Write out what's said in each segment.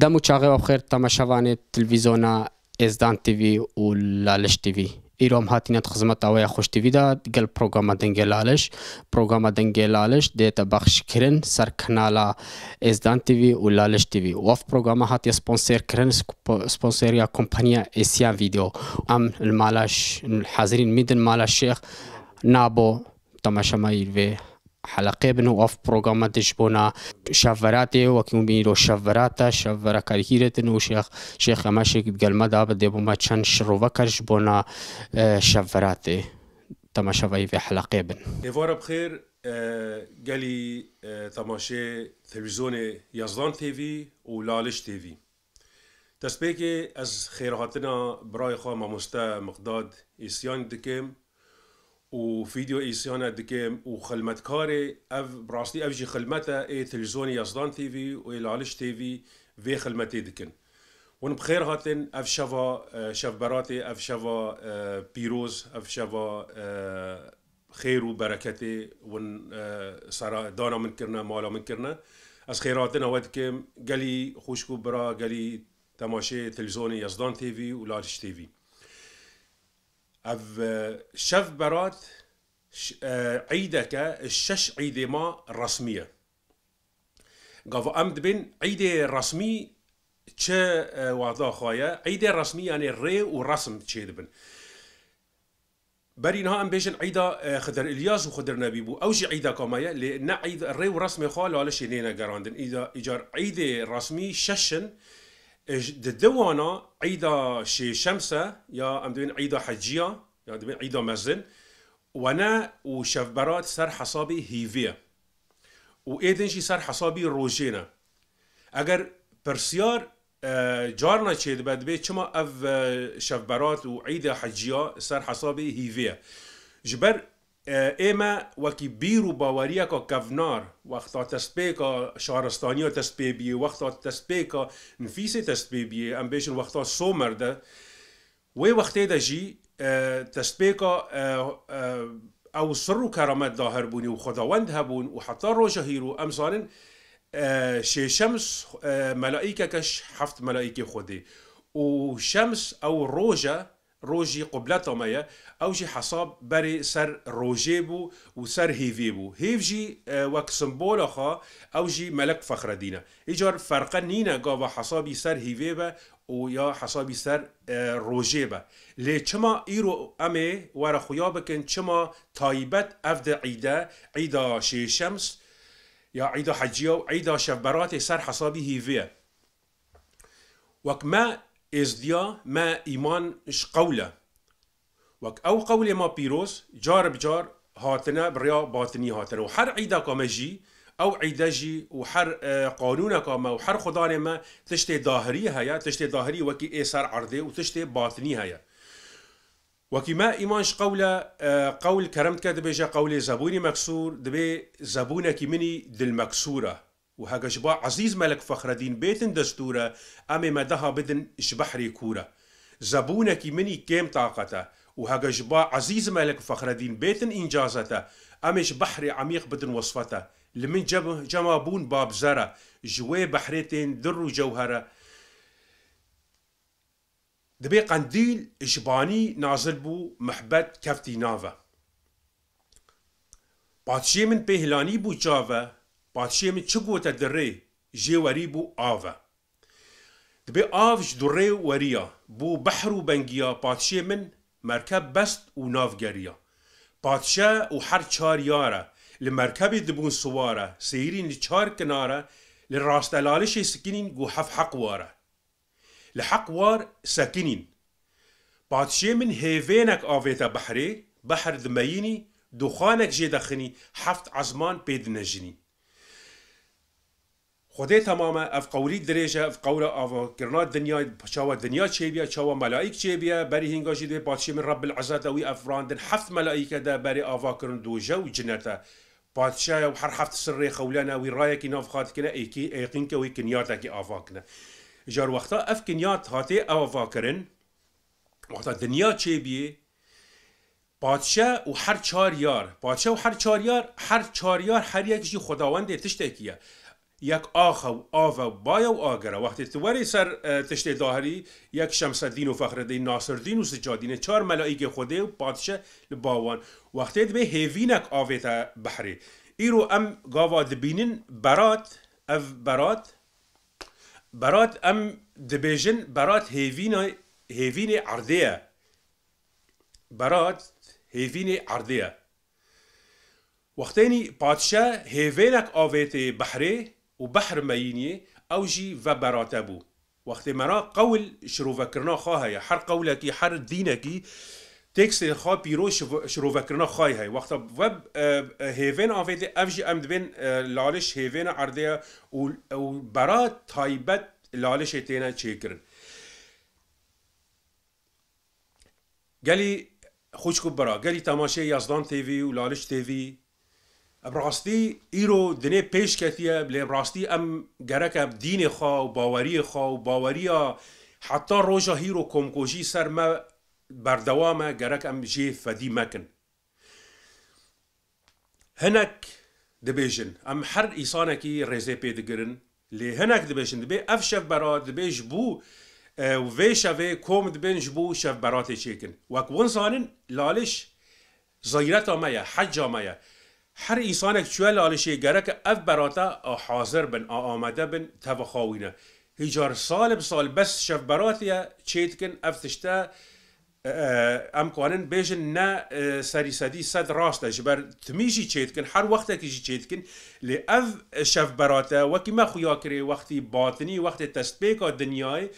دم چاغه و خیر تماشاوان تلویزیونا ازدان تیوی و لالش تیوی ایرام هاتینت خدمت اوی خوش تیوی دا گل پروگرام دنگ لالش پروگرام دنگ لالش دیتا بخش کرن سر کنالا ازدان تیوی و لالش تیوی وف پروگرام هاتی سپانسر کرن سپانسریا کمپانیا اسیا ویدیو ام المالاش حاضرین میدن مالا شیخ نابو تماشا مایل اه، حلقه بن اف برنامه تشبونا شفراتی و کیم بیرو شفراتا شفرا کاریت نو شیخ شیخ ماشی گلما دا بده بما چن شروع کرش بونا شفراتی تماشا وی في حلقه بن نوار بخير قالي تماشا تلفزيون يزدان تيفي ولالش تيفي تسبيكي از خيرهاتنا براي خوا مقداد اسيان دكم وفيديو ايسيانا دكيم وخلمت كاري اف براستي افجي خلمتا اي تلزوني يصدان تي في و العلش تي في في خلمتي دكن ون بخير هاتن اف شفا آه، شف براتي اف شفا آه، بيروز اف شفا آه، خير وبركتي ون سرا دانا من كرنا مالا من كرنا از خيراتنا ودكم قالي خوشكو برا قالي تماشي تلزوني يصدان تي في ولالش تي في اف شف برات عيدك الشش عيد ما رسمية قف أمد بين عيد رسمي تشا آه، وضع خويا عيد رسمي يعني ري ورسم تشيد دبن برينها ام بيجن عيدا آه، خدر الياس وخدر نبي بو اوجي عيدا كامايا لان عيد الري ورسمي خال ولا نينا جراندن اذا اجار عيد رسمي ششن دوانا عيدا شي شمسة يا أم دوين عيدا حجية يا دوين عيدا مزن وانا وشفبرات سر حصابي هيفيا وإيدن شي سر حصابي روجينا اگر برسيار آه، جارنا چه بد بي چما اف آه، شفبرات وعيدا حجية سر حصابي هيفيا جبر ئێمە آه، وەکی بیر و باوەریەکە کەڤنار وەختا تەسپێکە شارستانیە تەسپێبیە وەختا تەسپێکە نفیسی تەسپێبیە ئەم بێژن وەختا سۆمەردە وێ وەختێ دەژی آه، تەسپێکە ئەو آه، سڕ و کەرەمەتدا هەربوونی و خۆداوەند هەبوون و حتا ڕۆژە هیر و شمس شێشەمس کش هەفت مەلایکی خودی و شمس او ڕۆژە روجي قبلتهم أو جي حصاب بري سر روجيبو وسر هيفيبو هيفجي آه، وك أو جي ملك فخر دينا اجر فرق نينا قاوا حصابي سر هيفيبا و ويا حسابي سر آه، روجيبا لي چما ايرو امي ورا خويا بكن چما تايبت افد عيدا عيدا شي شمس يا عيدا حجيو عيدا شبرات سر حسابي هيفيه وكما ازدیا ما ایمان اش قوله وک او قولة ما پیروز جار بجار هاتنه بریا باطنی هاتنه و هر عیده کامه جی او عیده جی و هر آه، قانون کامه و هر خدا ما تشت ظاهری هیا تشت ظاهری وکی ایسر عرضه و تشت باطنی هیا وكي ما إيمانش قولة آه، قول كرمتك دبيجا قول زبوني مكسور دبي زبونك مني دل مكسورة وهاجا جبا عزيز ملك فخر الدين بيتن دستورة أمي ما بدن جبحري كورة زبونك مني كام طاقته وهاجا جبا عزيز ملك فخر الدين بيتن إنجازته أمي جبحري عميق بدن وصفته لمن جم جمابون باب زرة جوي بحريتين در جوهرة دبي قنديل إجباني نازل بو محبت كفتي نافا باتشي من بهلاني بو جافا پادشێمی چ گوتە دڕێ ژێوەری بوو ئاوە دبێ ئاوش دوڕێ وەریە بوو بەحر و بەنگیا پادشێ من مرکە بەست و ناوگەریە پادشە و هەر چار یارە لە مرکبی دبوون سووارە سیرین لە چار کنارە لە ڕاستەلالشی سکینین گو حەف حەقوارە لە حەقوار سەکینین پادشێ من هێڤێنێک ئاوێتە بەحرێ بەحر دمەینی دوخانێک جێدەخنی هەفت عزمان پێدنەژنی خودی تمامه اف قولی دریجه اف قوله اف کرنا دنیا چاوا دنیا چه بیا چاوا ملائک چه بیا بری هنگاشی دوی پادشی من رب العزت اوی افراندن هفت ملائکه ده بری آوا کرن دو جو جنته پادشاه و هر هفت سر خولانا وی رای کی ناف خاط کنه ایکی ایقین که وی کنیاتا کی آوا کنه جار وقتا اف کنیات هاتی آوا کرن وقتا دنیا چه بیه پادشاه و هر چار یار پادشاه و هر چار یار هر چار یار هر یکشی خداوند تشتکیه یک آخ و آو و بای و آگره وقتی توری سر تشت داهری یک شمس دین و فخردین ناصر دین و سجادین چار ملائک خوده و پادشه باوان وقتی به هیوینک آوه تا بحری ایرو ام گاوا دبینین برات او برات برات ام دبیجن برات هیوین هیوین عرضیه برات هیوین عرضیه وقتی پادشه هیوینک آوه تا بحری وبحر مينية أو جي فبراتابو وقت مرا قول شروفا كرنا خاها حر قولك حر دينك تكس خا بيرو شروفا كرنا خاي هاي وقت وب آه، هيفين افيد افجي ام دبن آه، لالش ارديا و برا تايبت لالش تينا تشيكرن قالي خوشكو برا قالي تماشي يزدان تيفي ولالش تيفي براستی ایرو دنه پیش کتیه بلی براستی ام گرکه دین خواه و باوری خواه و باوری حتی روژا هیرو کمکوژی سر ما بردوامه گرک ام جی فدی مکن هنک دبیجن ام هر ایسانکی ریزه پی دگرن لی هنک دبیجن دبی اف شف برا دبیج بو و اه، وی شوه کوم دبین جبو شف برات چیکن وک ونسانن لالش زیرت آمه حج آمه هر انسانك شو لالشي گرك اف براتا او حاضر بن او آمده بن تبخاوينه هجار سال بسال بس شف براتيا چيتكن افتشتا ام قانون بيجن نا سري سدي صد راست جبر تميجي چيتكن هر وقتك يجي چيتكن لاف شف براتا وكما خويا كري وقتي باطني وقت تسبيك دنياي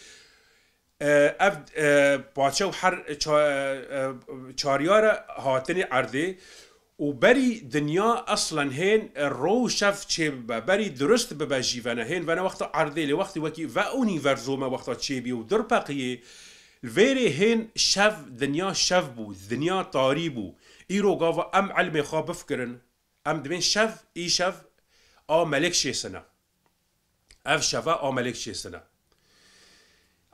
اف باچو هر چاريار هاتني عرضي وبري دنيا اصلا هين رو شاف چه بري درست ببا جيوانا هين وانا وقت عرضي لي وقت وكي و ما وقت تشيبي ودر باقيه الفيري هين شف دنيا شف بو دنيا طاري بو ايرو غافا ام علم خا بفكرن ام دمين شف اي شف او ملك شي سنه اف شفا او ملك شي سنه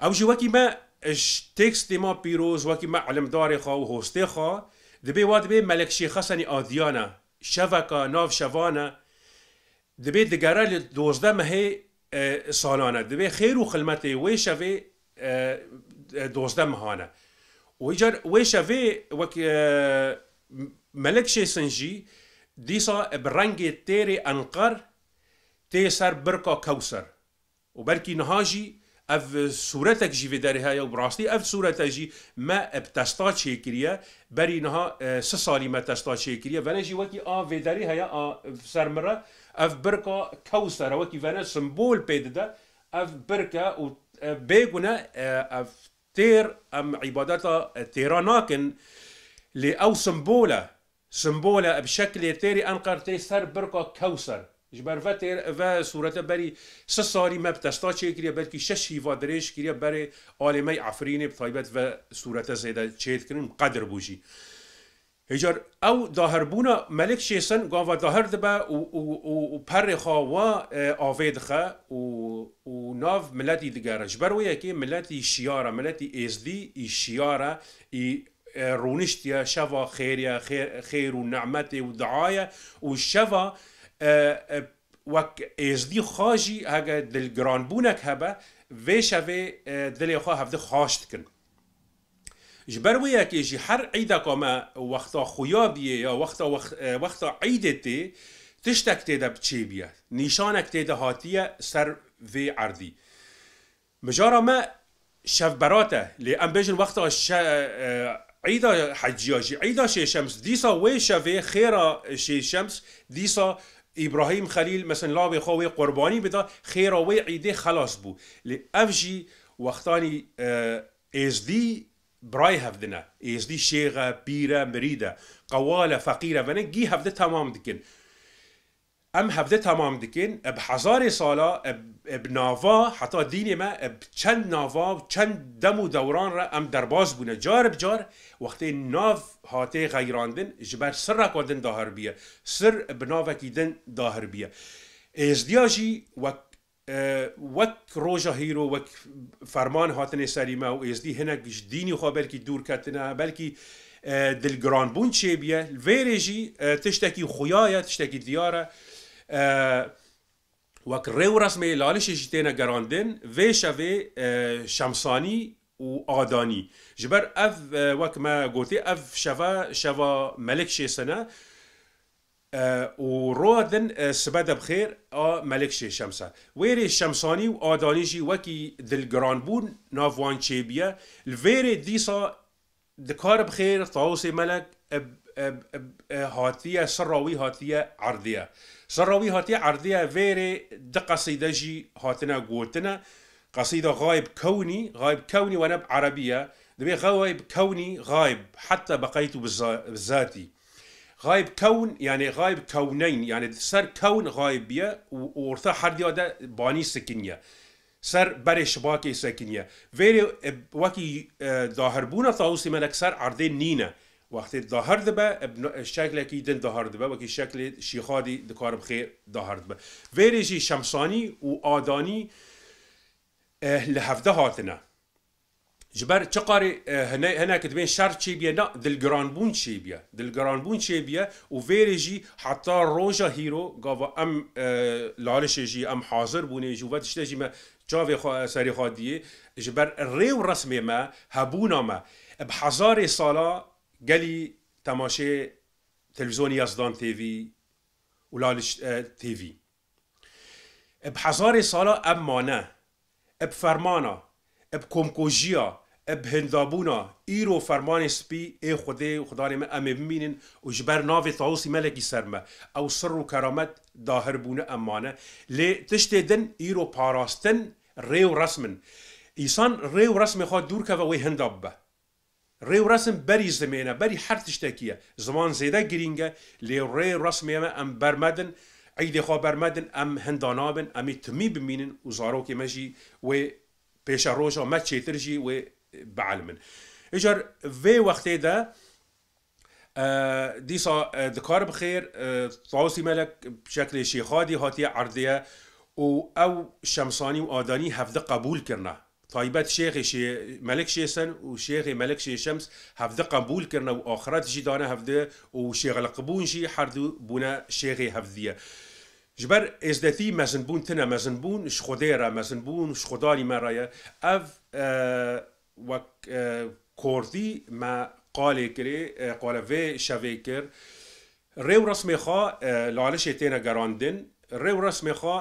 او جي وكي ما اش تكست ما بيروز وكي ما علم داري خا وهوستي خا دبي واد بي ملك شيخسني آديانا شبكة ناف شوانا دبي دگره لدوزده مهي اه، سالانه دبي خير و خلمته وي شوي اه، دوزده مهانه ويجر وي شوي وك اه، ملك شي سنجي ديسا برنگ تيري انقر تي سر بركا كوسر وبركي نهاجي اف صورتك جي داري هيا وبراستي اف صورتك جي ما ابتستا تشيكريا بري نها آه، سسالي ما تستا تشيكريا فانا جي وكي اه في داري هيا اه سرمرة اف بركا كوسر وكي فانا سمبول بيددا اف بركا و آه، بيقنا آه، اف تير ام عبادات تيراناكن لأو سمبوله سمبوله بشكل تيري انقرتي سر بركا كوسر ji ber ve têr ve surete berî şeş sarî me bi testa çêkiriye belkî şeş hîva dirêj kiriye berê alêmey Efrînê bi taybet ve surete zêde çêkirin qedir bû jî. Hêcar ew dahirbûna melek şêsin gava dahir dibe û perê xawa e, avê dixe û nav milletî digere ji ber wê yekê milletî şiyara milletî êzdî î şiyara e, rûniştiye şeva xêriye xêr û nemetê û diaye û şeva أه، أه، وك اجدي خاجي هاگا دل بونك هبا في ويشاوي أه، دل يخا هفده خاشت كن جبر وياك يجي حر عيدا كما وقتا خويا بيه يا وقتا وقتا تي تشتك تي تيدا بتشي بيه نيشانك تيدا هاتيه سر في عرضي مجارا ما شف براته ام بيجن وقتا شا عيدا حجياجي عيدا شي شمس ديسا وي شافي خيرا شي شمس ديسا ابراهيم خليل مثلا لا بخوي قرباني بدا خير وي عيدي خلاص بو لافجي وقتاني آه، اس دي براي هفدنا اس دي شيغه بيره مريده قواله فقيره ونك جي هفده تمام دكن ام هفته تمام دکن اب هزار سالا اب, اب ناوا حتی دین ما اب چند ناوا و چند دم و دوران را ام درباز بونه جار بجار وقتی ناو هاته غیراندن جبر سر را کندن داهر بیه سر اب ناو کیدن داهر بیه ازدیاجی وک وک روژا هیرو وک فرمان هاتن سریما و ازدی هنک دینی خواه بلکی دور کتنه بلکی دلگران بون چه بیه ویره جی تشتکی خویایه تشتکی دیاره آه، وك ريو رسمي لالش جتينا جراندن في آه، شافي شمساني و آداني جبر اف آه، وك ما قلتي اف شفا شفا ملك شي سنة و رودن سبد بخير آ ملك شي شمسة ويري شمساني و آداني جي وكي دل جرانبون نافوان شيبيا الفيري ديسا دكار بخير طاوسي ملك هاتيه سراوي هاتيه عرضيه سراوي هاتيه عرضيه فيري دقصيده جي هاتنا قوتنا قصيده غايب كوني غايب كوني وانا بعربيه دبي غايب كوني غايب حتى بقيت بالذاتي غايب كون يعني غايب كونين يعني سر كون غايب بيا وورثا حردي هذا باني سكنيه سر بري شباكي سكنيه اه، فيري وكي ظاهر بونا طاوسي من اكثر عرضين نينه وقتی ظاهر دب شکل کی دن ظاهر دبه وکی شکل شیخادی دکار بخیر ظاهر دب ویرجی شمسانی و آدانی اه، لهفده هاتنه جبر چقاري اه، هنا هنا كتبين شرط چی بيا نه دل بون چی بيا دل چی شي بيا ویرجی حتى روجا هيرو گاو ام اه، لالش جي ام حاضر بوني جوفا دجی ما جافي خو سری خاديه جبر ریو رسمی ما هبونا ما بحزار صلاة گلی تماشه تلویزیونی یزدان تی في ولالش تیوی اب بحزاري صالة اب مانا اب فرمانه اب كومكوجيا اب هندابونا ایرو فرمان سبي خده خدي وخداري من أم و وجبر ناوی تاوسی ملکی سرمه او سر وكرامات داهر لی أمانا ای تشتدن پاراستن پاراستن و رسمن ری و رسم خواهد دور وی هنداب هندابه ری رسم بری زمینه بری هر تشتکیه زمان زیده گرینگه لی ری رسمیمه ام برمدن عید خواه برمدن ام هندانابن امی تمی بمینن و زاروکی مجی و پیش روشا مد چیتر جی و بعلمن اجار وی وقتی ده دیسا دکار بخیر طاوسی ملک بشکل شیخادی هاتی عردیه و او شمسانی و آدانی هفته قبول کرنه طيبات تایبەت شێخی مەلک شێسن و شێخی مەلک شێشەمس هەفدە قبول کردن و ئاخرەت ژیدانە هەفدە و شێغلقبوونشی هەردوو بوونە شێخی هەفدیە. جبەر ئێزدەتی مەزنبوون تنە مەزنبوون شخۆدێرە مەزنبوون شخۆداری مەڕایە ئەف آه، وەک کوردی آه، مە قالێ کرێ آه، قالەێ شەوێ کرد. ڕێو ڕسمێخوا لاالشێ تێنە گەڕاندن، ڕێو ڕسمێخوا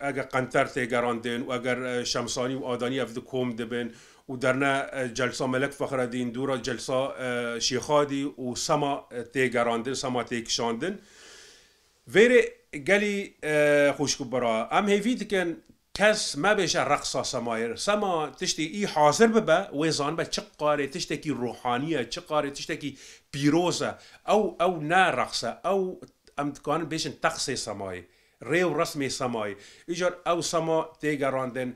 اگر قنتر تیگراندن و اگر اه، شمسانی و آدانی افد کم دبن و درنا اه، جلسه ملک فخر الدین دورا جلسه اه، شیخادی و سما تیگراندن سما تیکشاندن ویره گلی خوشکب برا ام هیوید کن کس ما بشه رقصا سمایر سما تشتی ای حاضر ببا ویزان با چه قاره تشتی که روحانیه چه قاره تشتی که پیروزه او او نه رقصه او ام تکان بشن تقصی سمایر ريو رسمي سماي اجر او سما تيجا راندن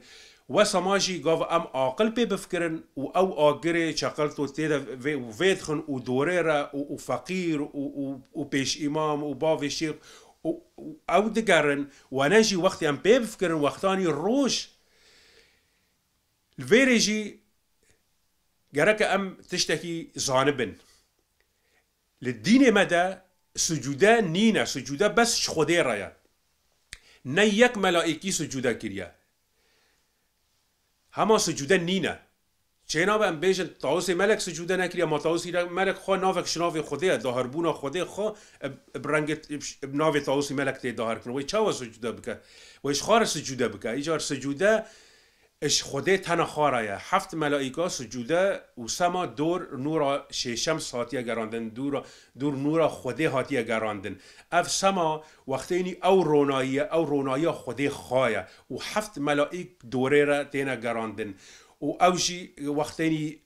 و سماجي قاف ام عقل بي بفكرن و او آقري شاقلتو تيدا وفيدخن و دوريرا و فقير و و, بيش امام و بافي شيخ و او دقرن ونجي وقت ام بي بفكرن وقتاني روش الفيريجي جرك ام تشتكي زانبن للدين مدى سجودا نينا سجودا بس شخوديرا يعني نه یک ملائکی سجوده کریه همه سجوده نینه نابه به بیشن تاوس ملک سجوده نکریه ما تاوس ملک خواه نافک شناف خوده دهر بونا خوده خواه برنگ ناف تاوس ملک تی داهر کنه و چاو سجوده بکه و خواه سجوده بکه ایجار سجوده اش خود تن خارایه هفت ملائکه سجوده و سما دور نورا ششم ساتیه گراندن دور دور نورا خود هاتیه گراندن اف سما وقتی اینی او رونایی او رونایی خود خایه و هفت ملائک دوره را تینا گراندن و اوجي وقتيني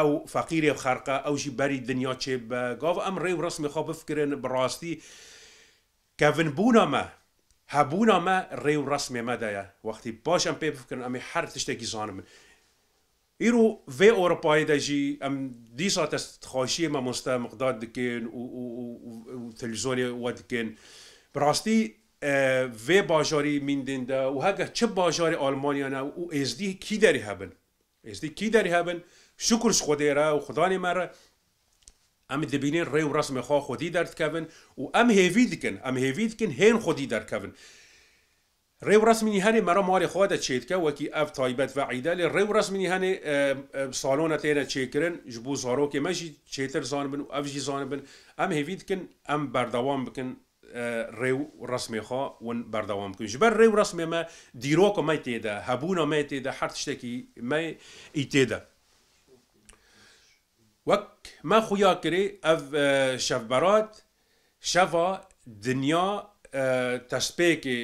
او فقير وخرقه اوجي بري دنيا تشيب قاف امري ورسمي خاب فكرن براستي كافن بونا ما هەبوونا مە ڕێ و ڕستمێ وقتي باش باشم پێ فكرن امي حر تشتێکی زانم من ئیر و vê ئۆروپای دەژی ئەم دیسا ما مستا مقداد دكين و و تلویزیونی براستی فی باجاری من دین دا و هكا چه باژاری ئالمانیانە و ئێزدی کی هبن؟ هبن؟ ئێزدی کی دەری هبن؟ شکرش خودێرە و خداني مەرە ئەم دەبینێن ڕێ و ڕسممە خوا خودی دەردکەون و ئەم هێوی دکن ئەم هێوی دکن هێن خودی دەرکەون. ڕێ و ڕسممینی هەنێ مەرە ماری خوا دەچێتکە وەکی ئەف تایبەت بە عیدداێ ڕێ و ڕسممینی هەنێ سالۆنە تێرە چێکردن ژ بوو زارۆکێ مەژی چێتر زان بن و ئەفژی زان بن ئەم هێوی دکن ئەم بەردەوام بکن ڕێو ڕسمێخوا ون بەردەوام کوش بەر ڕێ و ڕسمێمە دیرۆکە مای تێدا هەبووە مای تێدا هەر شتێکی مای ئیتێدا. وەک مە خویا کرێ ئەv şevberat şeva dinya teşpêkê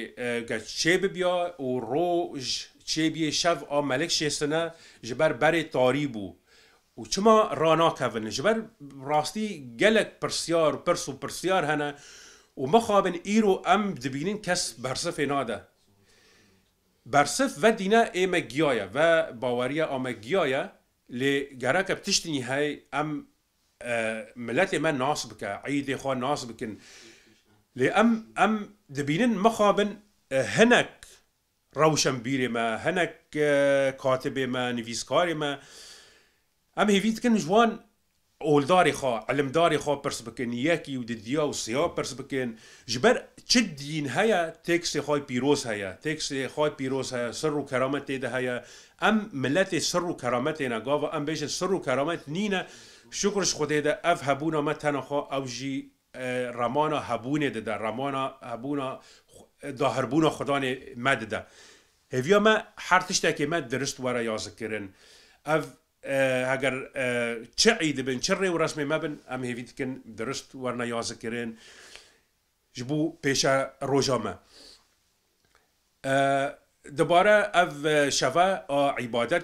geç çê bibiya û roj çêbiye şev a melek şêsine ji ber berê tarî bû. û çima ranakevin ji ber rastî gelek pirsyar pirs û pirsyar hene û mixabin îro em dibînin kes bersifê nade. Bersif ve dîne ê me giyaye ve baweriye a me giyaye, لي لجراكا بتشتني هاي ام آه، ملاتي ما ناصبك عيدي خو ناصبك لي أم ام دبينن مخابن آه، هناك روشن بيري ما هناك آه، كاتبه ما نفيسكاري ما أم هيفيد كن جوان اولداري خو علمداري خو برس بكن ياكي ودديا وصيا برس بكن جبر تشدين هيا تكسي خوي بيروس هيا تكسي خوي بيروس هيا سر وكرامت ده هيا ام ملت سر وكرامت نقاوا ام بيش سر وكرامت نينا شكرش خدي ده اف هبونا ما تنخو او جي رمانا هبونه ده, ده رمانا هبونا داهربونا خدان مدده هفيا ما حرتشتكي ما درست ورا يازكرن اف هەگەر آه، آه، چعی دەبن چ ڕێ و ڕسمی مەبن ئەم هێویتکن درست وەرنە یازەکردێن ji بوو پێشە ڕۆژامە. او ئەv şeva عیباەتە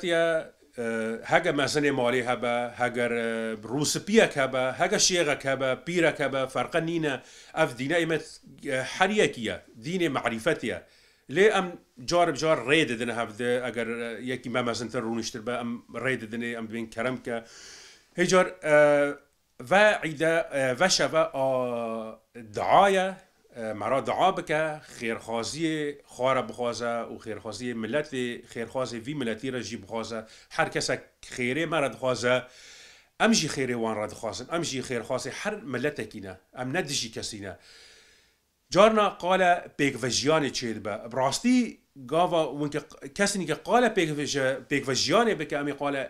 هەگە مەزنێ مالی هەبە هەگەر آه، ڕوسپیەک هەبە هەگە شێغەک هەبە پیرەکە بە فەرقە نینە ئەف دینە ئمە حریەکیە دینێ ليه ام جار بجار ريد دنا هبدا اگر آه، يكي ما مثلا رونيش تربا ام ريد دنا إيه، ام بين كرمك هجر آه، و عيدا آه، وشبا دعايا مرا دعا بك خيرخوازي خوار بخوازا و خيرخوازي ملت خيرخوازي في ملتي رجي بخوازا هر كسك خيري مرا دخوازا ام جي خيري وان رد خوازن امجي خير خوازي حر ملتكينا ام ندجي كسينا جارنا قال بیک چید به براستی گاوا کسی که قال فجیانی بکه امی قال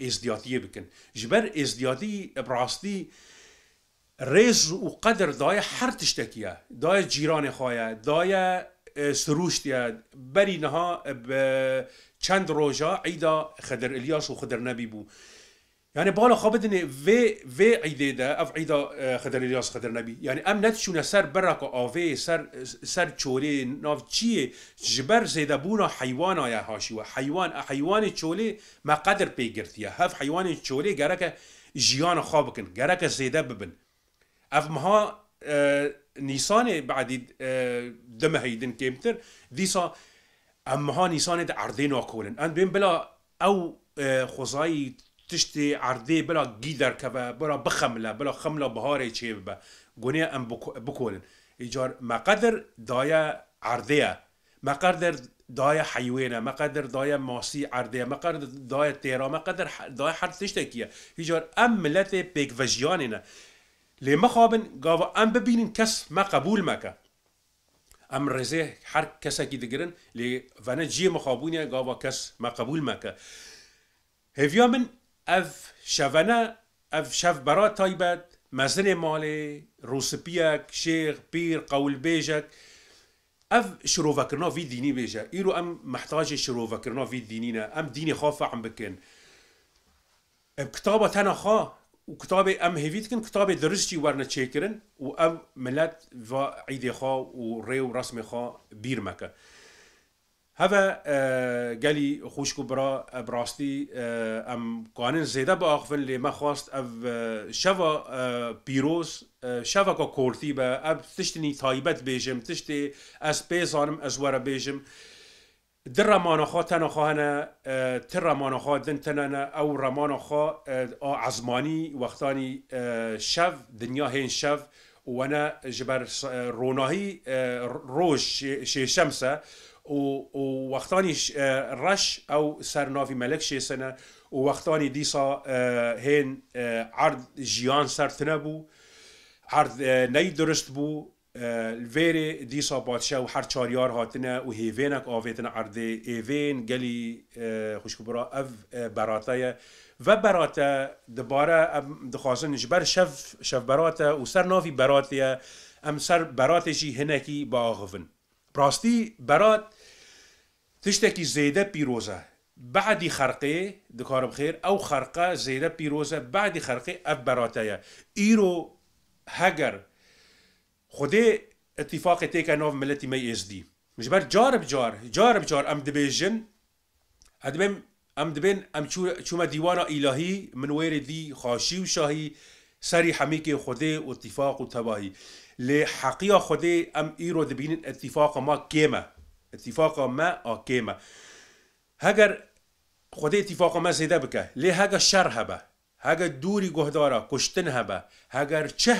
ازدیاتیه بکن جبر ازدیاتی براستی ریز و قدر دای هر تشتکیه دای جیران خواه دای سروشتیه بری نها چند روزا عیدا خدر الیاس و خدر نبی بود يعني بالا بقول خابدني في في ده أف عيدة آه، خدر الياس خدر نبي يعني أم نت نتشونا سر بركة آفي سر سر تشولي ناف تشي جبر زيد زيدبونا حيوانا يا هاشي وحيوان حيوان تشولي ما قدر يا هف حيوان تشولي جركة جيان خابكن جركة زيد ببن أف مها آه، نيسان بعد آه، دم هيدن كيمتر ديسا أم مها نيسان اردينو كولن أن بين بلا أو آه خزاي تشتي عرضي بلا جيدر كبا بلا بخملة بلا خملة بهاري شيبة قنية أم بكولن إيجار ما قدر دايا عرضية ما قدر دايا حيوانة ما قدر دايا ماسي عرضية ما قدر دايا تيرا ما قدر دايا حد تشتكية إيجار أم ملتي بيك فجيانينا لي مخابن قاوا أم ببينن كس ما قبول مكا ام رزه هر کسا کی دگرن لی ونه جی مخابونی گاوا کس ما قبول مکه هفیا من اف شفنا اف شف برا تايبت مزن مالي روسبيك بيك شيخ بير قول بيجك اف شروفا كرنا في ديني بيجا ايرو ام محتاج شروفا كرنا في دينينا ام ديني خافة عم بكن بكتابة تانا خا وكتابة ام هيفيت كن كتابة درستي ورنا تشيكرن و ام ملت و عيد خا و ري و رسم خا بير مكه هذا آه، جالي خوش كبرى آه، براستي آه، ام قانون زيدا باخفن لي ما خواست اف شفا بيروس شفا كا كورتي با اب تشتني تايبت بيجم تشتي اس بيزانم از بيجم در رمان خوا تنا خواهنا تر رمان خوا دن تنانا او رمان خوا عزمانی وقتانی شف دنیا هین شف وانا جبر روناهي روش شي شمسه ووقتاني اه، رش او سر نافي ملك شي سنه ووقتاني ديسا هين اه، اه، عرض جيان سر تنبو عرض ني درست بو الفيري ديسا باتشا وحر تشاريار هاتنا وهيفينك آفيتنا عرض ايفين قلي خوشكبرا اف براتايا و براتا دباره دخواستن جبر شف شف براتا سر نافی براتیه ام سر براتشي هنكي باغفن براستي برات تشتكي زيده بيروزه بعد خرقه دكار بخير او خرقه زيده بيروزه بعد خرقه اف براتايا ايرو هجر خده اتفاق تيكا نوف ملتي مي اس دي مش بر جار بجار جار بجار ام دبيجن ادبن ام دبن ام شو ديوانا الهي من وير دي خاشي وشاهي سري حميك خده واتفاق وتباهي لحقيقة خده ام ايرو دبين اتفاق ما كيمه اتفاقا ما آكيما آه، هاجر خدي اتفاقا ما زيدا بك ليه هاجا شر هبه دوري جهدارا كشتن هبه هاجر چه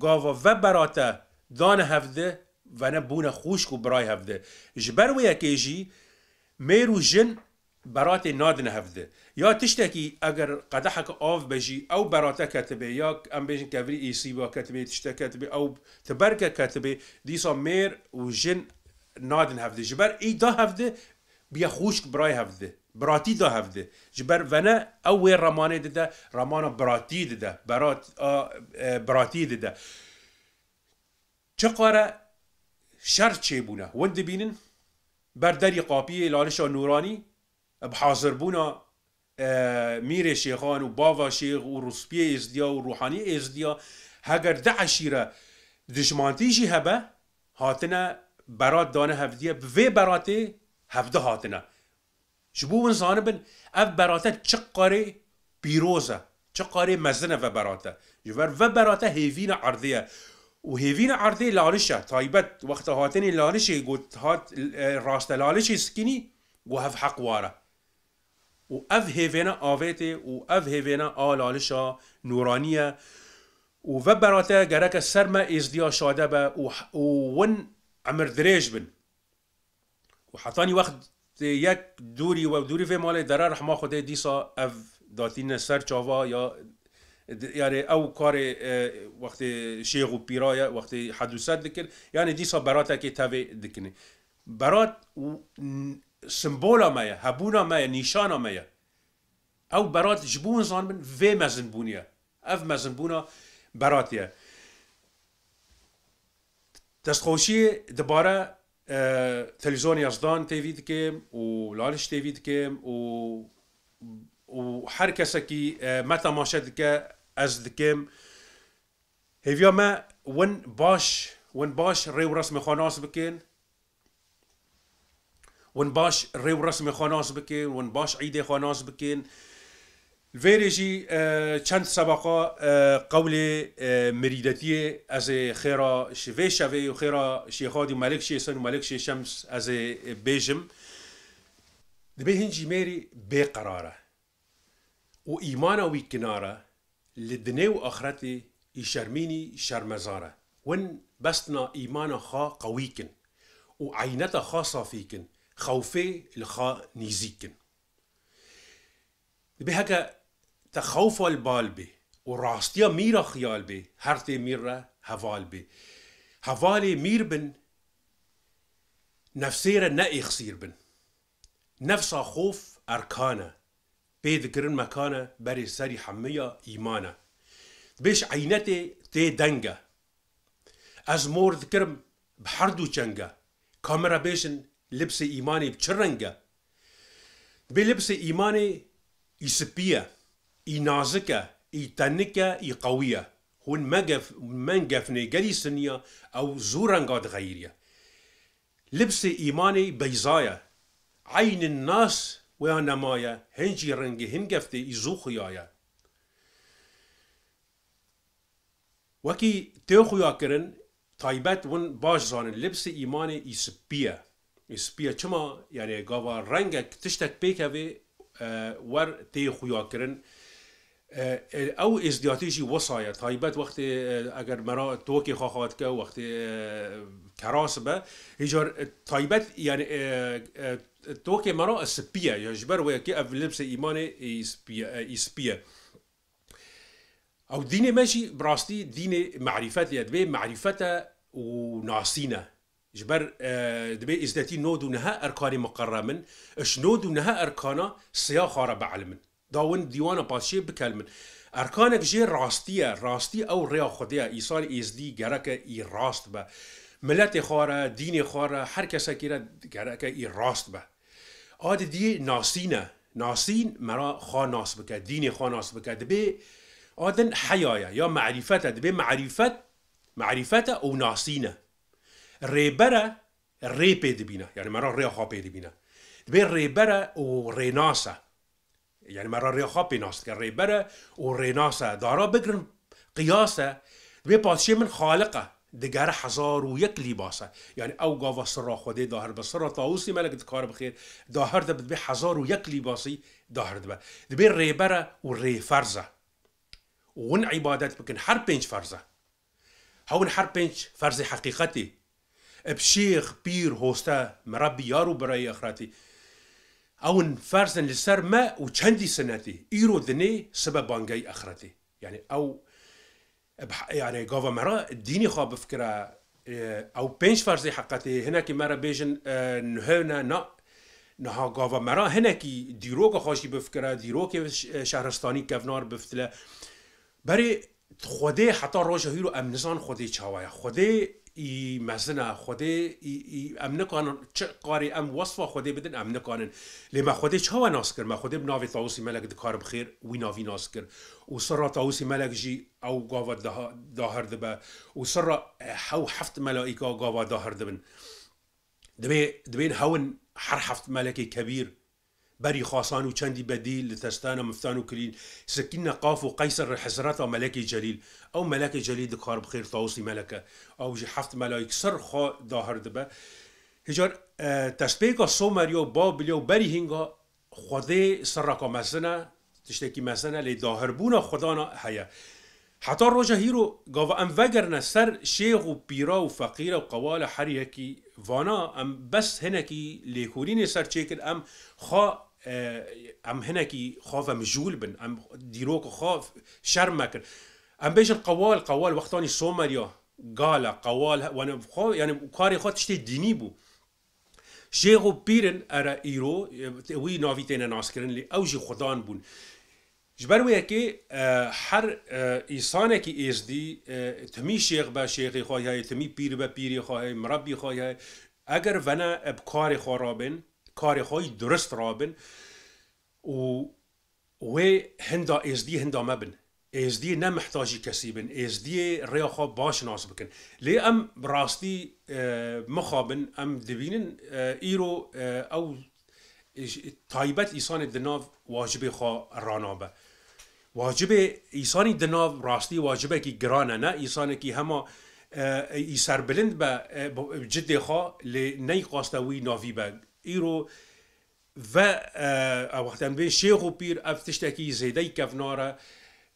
قاوا گاوا دان هفده وانا نه بونه خوش هفده جبر ويا كيجي ميرو جن برات نادن هفده یا تشتكي اگر قدحك اوف بجي او براتا كاتب يا ام بيجن كافري اي سي با كاتبه تشتا كاتبه او تبركه كاتبه دي مير وجن نادن هفته. جبر ای دا هفته بیا خوشک برای هفته. براتی دا هفده جبر ونه او رمانه رمان رمانه براتي ده. برات براتي چه قاره؟ شر چه بونه وند بینن بر دری قاپی لالشا نورانی بحاضر بونا میر شیخان و باوا شیخ و رسپی ازدیا و روحانی ازدیا هگر ده عشیره دشمانتیشی هبه هاتنه برات دانه هفدیه به وی براته هفده هاتنه جبو من زانبن اف براته چه قاره بیروزه چه قاره مزنه و براته جبر و براته هیوین عرضیه و هیوین عرضی لالشه تایبت وقت هاتنی لالشه گوت هات راست لالشه سکینی گو هف حق واره و اف هیوینه آویته و اف هیوینا آلالشا نورانیه و و براته گرک سرمه ازدیا شاده به و ون عمر دريج بن وحطاني وقت یک دوري ودوري في مالي درا درار ما خدي ديسا اف داتين سر چاوا يا يعني او کار اه، وقت شیغ و پیرایا وقت حدوثت دکن يعني ديسا براتا كي تاوي دکنه برات سمبولا مايا هبونا مايا نيشانا مايا او برات جبون زان في وی مزنبونیه اف مزنبونا براتيا دەستخۆشی دەبارە تەلیزۆن یاژدان تێوی دکێم و لالیش تێوی دکێم و و هەر کەسێکی مەتەماشە دکە ئەس دکێم هێویا me win باش win باش ڕێ و ڕسممە خۆناس بکەین win باش ڕێ و ڕسممە خۆناس بکەین win باش عیدێ خۆناس بکەین و فيريجي تشانت آه، سبقة آه، قول آه، مريدتي از خيرا شفي شفي وخيرا شيخادي سن مالك شي شمس از بيجم دبي هنجي ميري بقرارة وإيمانا كنارة لدني اخرتي يشرميني شرمزارة ون بسنا إيمانا خا قويكن وعينتا خاصة فيكن خوفي الخا نيزيكن هكا تخوفل بالبه و راستیا ميرا خيال بي هرتي ميرا هفال بي هفالي مير بن نفسيرا نأي خسير بن نفسا خوف أركانا بيد كرن مكانا بري سري حمية إيمانا بيش عينتي تي دنجا از مور ذكرم بحردو چنگا كاميرا بيشن لبس إيماني بچرنگا بلبس إيماني يسبيه اي نازكه اي تنكه اي قويه هون ما جف ما جفني قلي سنيه او زورا قاد غيريه لبس ايماني بيزايا عين الناس ويا نمايا هنجي رنجي هنقفتي يزو خيايا وكي تيخو ياكرن طيبات ون باش زان لبس ايماني يسبيه يسبيه چما يعني غابا رنجك تشتك بيكا في آه، ور تيخو ياكرن كرن آه، آه، او ازدیاتیجی وصایه تایبت طيب، وقتی اگر آه، مرا توکی خواهد که وقتی کراس به هجار تایبت یعنی توکی مرا اسپیه یا جبر و یکی او لبس ایمان اسپیه او دین براستی دین براستي یا معرفات دبي و ناسینه جبر دبي ازداتي نودو نها اركان مقرمن اش نودو نها ارکانا سیاخ را بعلمن داون ديوانا باشي بكلمن اركانك جي راستيه راستي او ريا خديا ايصال ايزدي جرك اي راست به ملت خاره دين خاره هر کس که گرک ای راست به آد دی ناسینه ناسین مرا خاناس بکه دین خاناس بکه دبی آدن حیایا یا معرفت دبی معرفت معرفت او ناسینه ریبره ریپه دبینه يعني مرا ریا خوابه دبینه دبی ریبره او ریناسه يعني مرة ريخا بيناس كان ريبرة وريناسة دارا بكرن قياسة بي شيء من خالقه دقار حزار ويك لباسه يعني او قاوا سرا خودي داهر بسرا طاوسي ملك دكار بخير داهر دب بي حزار ويك لباسي ظاهر دب دبي برا وري فرزة ون عبادات بكن حر بينج فرزة هون حر بينج فرزة حقيقتي بشيخ بير هوستا مربي يارو براي اخراتي اون فرزن لسر ما وچندی سنتی ایرو دنی سبب بانگای اخرتی يعني او بح يعني قوة مرة ديني خواب بفكرة آه، او بينش فرزي حقتي هناك مرا بيجن آه، نهونا نا نها قوة مرا هناك ديروك خوشي بفكرة ديروك شهرستاني كفنار بفتلا بري خودي حتى روش هيرو امنزان نزان خودي چاوايا خودي ای مزنا خودی ای, ای ام نکانن چه قاری ام وصفه خودی بدن ام نکانن لی ما خودی چه و ناس کر ما خودی بناوی تاوسی ملک دکار بخیر وی ناوی ناس کر و سر تاوسی ملک جی او قاوا داهر دبا و سر حو حفت ملائکه قاوا داهر دبن دبي دبين هون حر حفت ملكي کبیر بري خاصان وشاندي بديل لتستانا مفتان و وكليل سكينا قاف وقيصر و ملک جلیل او ملكي جليل دكار بخیر طاوسي ملکه او جي حفت ملائک سر خا ظاهر دبا هجار أه تسبيكا سومريو بابليو بري هنگا خودي سرقا مسنا مزنه لی داهر بونا خدانا هيا حتى روجا هيرو گاو ام وگرن سر شيخ و پیرا و فقیر و قوال حریه حريكي وانا ام بس هنكي لیکورین سر چيكل ام خواه آه، ام هناكي خوفا بن ام ديروك خوف شرمك ام بيش القوال قوال وقتاني سومريا قال قوال وانا خو يعني كاري خوف تشتي ديني بو شيخو بيرن ارا ايرو وي نافي تينا ناسكرن لي اوجي خدان بون جبر وياكي حر آه، ايسانك آه، ايز دي تمي شيخ با شيخي خوي هاي تمي بير با بيري خوي مربي خوي هاي اگر ونا ابكاري خو کار خۆی درست ڕابن و وێ هەندا ئێزدی هەندا مەبن ئێزدی نەمەحتاجی کەسی بن ئێزدی ڕێخوا باش ناس بکن لێ ئەم ڕاستی مخابن ئەم دەبینن ئیرۆ ئەو تایبەت ئیسانی دناو واجبێ خوا ڕانابە. واجبێ ئیسانی دناو ڕاستی واجبێکی گرانە نە ئیسانێکی هەما ئیسەر بلند بە جدێخوا لێ نەیخواستە وی ناوی بە ایرو و وقتا به شیخ و پیر اف تشتکی زیده کفنارا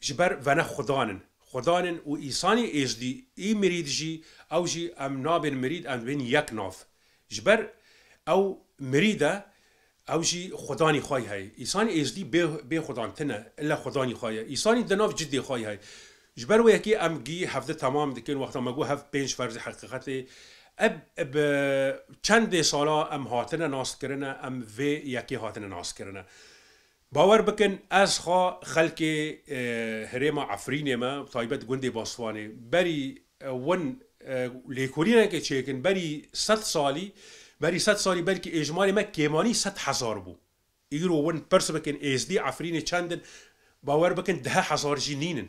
جبر ونه خدانن خدانن و ایسانی ایزدی ای مرید جی او جی ام نابن مرید ام بین یک ناف جبر او مریده او جی خدانی خوای های ایسانی ایزدی به خدان تنه الا خدانی خوای ایسانی دناف جدی خوای های جبر و یکی ام گی هفته تمام دکن وقتا مگو هفت پنج فرض حقیقت اب اب چند سالا ام هاتنه ناس کرنه ام وی یکی هاتنه ناس کرنه باور بکن از خوا خلق اه، هریما عفرین ما طایبت گندی باصوانه بری اه، ون اه، لیکورینه که چیکن بری ست سالی بری ست سالی بلکه اجمالی ما کیمانی ست هزار بو ایرو ون پرس بکن ایز دی عفرینه چندن باور بکن ده هزار جنینن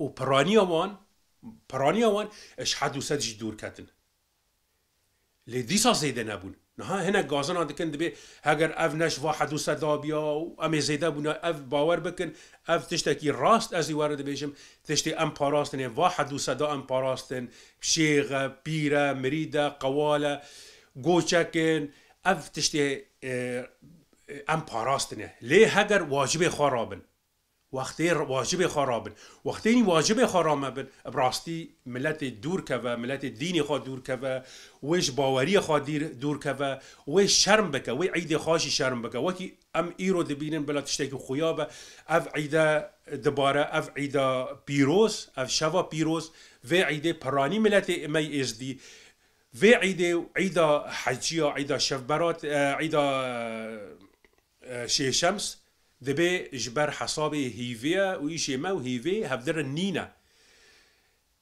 و پرانی آمان پرانی برانیوان اش حد وسد جی دور کاتن لی دیسا زیده نبون نها هنا غازنا دکن دبی هگر اف نش و واحد بیا و امی زیده بودن اف باور بکن اف کی راست ازي ورد بيجم تشتي ام حد واحد وسد ام پاراستن شیغه بیره مریده قواله گوچکن اف تشتی ام پاراستن لی هگر واجب خرابن وقتی واجب خرابن وقتی این واجب خرابن براستی ملت دور که و ملت دینی خود دور که و وش باوری خود دور که و وش شرم بکه و عید خاشی شرم بکا وکی ام ایرو دبینن بلا تشتکی خویابه اف عید دباره اف عید پیروز اف شوا پیروز و عید پرانی ملت امی از دی و عید عید حجیا عید شفبرات اه، عید اه، شیشمس شمس دبي جبر حصابي هيفيا ويشي ما وهيفي هفدر النينا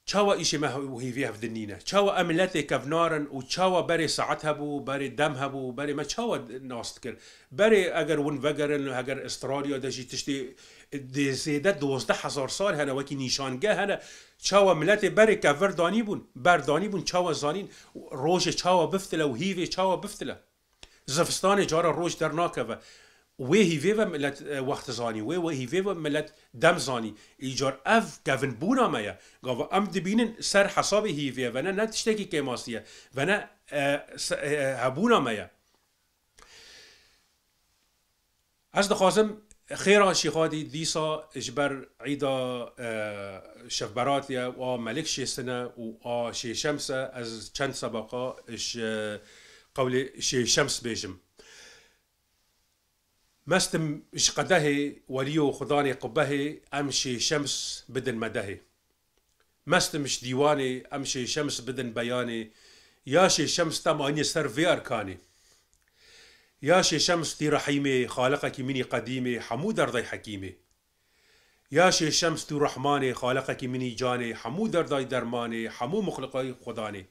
تشاوا إيشي ما وهيفي هفدر النينا تشاوا أملاتي كفنارن وتشاوا بري ساعتها بو بري دمها بو بري ما تشاوا ناس تكر بري أجر ون فجرن أجر استراليا دجي تشتي دي زيادة دوزده حزار سال هنا وكي نيشانگه هنا چاوا ملاتي بری كفر داني بون بر داني بون چاوا زانين روش چاوا بفتلا وهيفي هیوی چاوا بفتله زفستان جارا روش در ناکه و وی هیوی و ملت وقت زانی وی و هیوی و ملت دم زانی ایجار اف گفن بونا میا گاو ام دبينن سر حساب هیوی و نه نه فيفا که ماسیه و نه هبونا میا از دخوازم خيرا شي خادي ديسا جبر عيدا شفبراتيا و ملك شي سنة و شي شمسة از چند سبقة اش قول شي شمس بيجم مستم اشقده وليو خضاني قبه امشي شمس بدن مده مستم ديواني امشي شمس بدن بياني ياشي شمس تم أني سر في أركاني ياشي شمس تي رحيمي خالقك مني قديمي حمود أرضي حكيمي ياشي شمس تو رحماني خالقك مني جاني حمود أرضي درماني حمو مخلقي خداني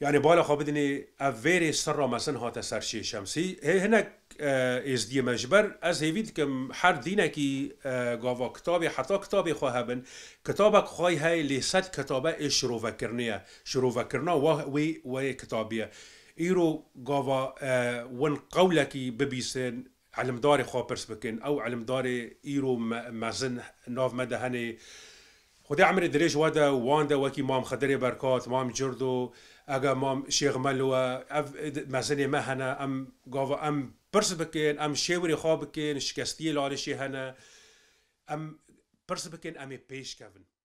يعني بالا خواه بدنی اویر سر مثلا هات سر شي شمسي هي هناك اه، از دي مجبر از هیوید كم حر دينا كي گاوا كتابي حتى كتابي خو هبن كتابك کتابک خواه های كتابه اشرو فكرنيه شرو فكرنا و وي وي كتابيه ايرو گاوا اه، ون قولك ببيسن علم داري خو برس بكن او علم داري ايرو مازن نوف مدهني خدي عمري دريج وادا واندا وكي مام خدري بركات مام جردو اگا مام شیخ ملوا مثلا ما هنا ام قاوا ام پرس بکن ام شیوری خواب بكين شکستی لارشی هنا ام پرس بکن امي پیش كافن